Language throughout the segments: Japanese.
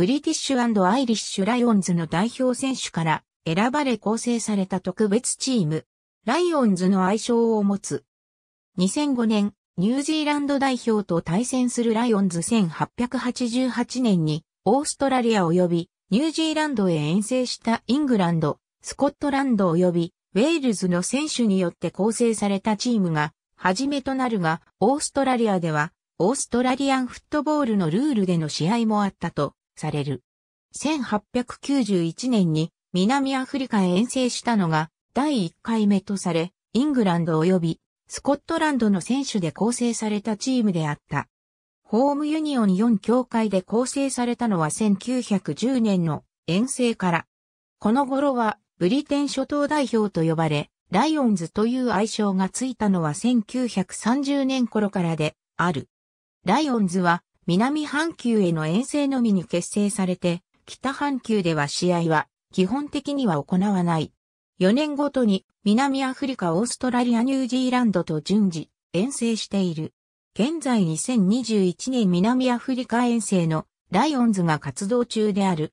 ブリティッシュアイリッシュライオンズの代表選手から選ばれ構成された特別チーム、ライオンズの愛称を持つ。2005年、ニュージーランド代表と対戦するライオンズ1888年にオーストラリア及びニュージーランドへ遠征したイングランド、スコットランド及びウェールズの選手によって構成されたチームが初めとなるが、オーストラリアではオーストラリアンフットボールのルールでの試合もあったとされる。1891年に南アフリカへ遠征したのが第1回目とされ、イングランド及びスコットランドの選手で構成されたチームであった。ホームユニオン4協会で構成されたのは1910年の遠征から。この頃はブリテン諸島代表と呼ばれ、ライオンズという愛称がついたのは1930年頃からである。ライオンズは南半球への遠征のみに結成されて、北半球では試合は基本的には行わない。4年ごとに南アフリカ、オーストラリア、ニュージーランドと順次遠征している。現在2021年南アフリカ遠征のライオンズが活動中である。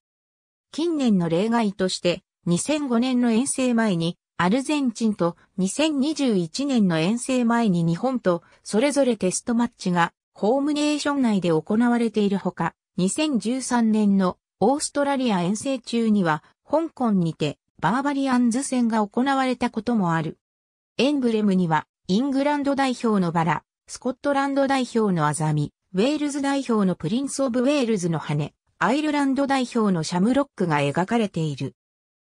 近年の例外として2005年の遠征前にアルゼンチンと2021年の遠征前に日本とそれぞれテストマッチがホームネーション内で行われているほか、2013年のオーストラリア遠征中には、香港にてバーバリアンズ戦が行われたこともある。エンブレムには、イングランド代表のバラ、スコットランド代表のアザミ、ウェールズ代表のプリンス・オブ・ウェールズの羽、アイルランド代表のシャムロックが描かれている。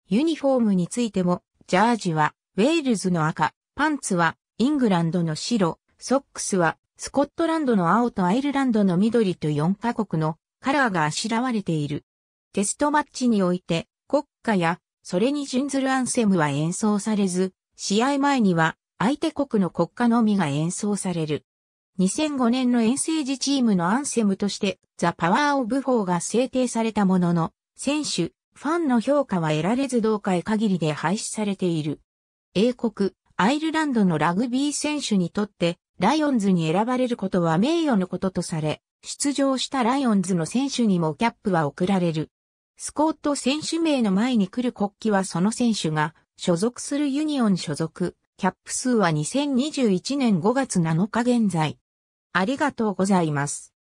ユニフォームについても、ジャージはウェールズの赤、パンツはイングランドの白、ソックスはスコットランドの青とアイルランドの緑と4カ国のカラーがあしらわれている。テストマッチにおいて国歌やそれに準ずるアンセムは演奏されず、試合前には相手国の国歌のみが演奏される。2005年の遠征時チームのアンセムとしてザ・パワー・オブ・フォーが制定されたものの、選手、ファンの評価は得られず同会限りで廃止されている。英国、アイルランドのラグビー選手にとってライオンズに選ばれることは名誉のこととされ、出場したライオンズの選手にもキャップは贈られる。スコット選手名の前に来る国旗はその選手が所属するユニオン所属。キャップ数は2021年5月7日現在。ありがとうございます。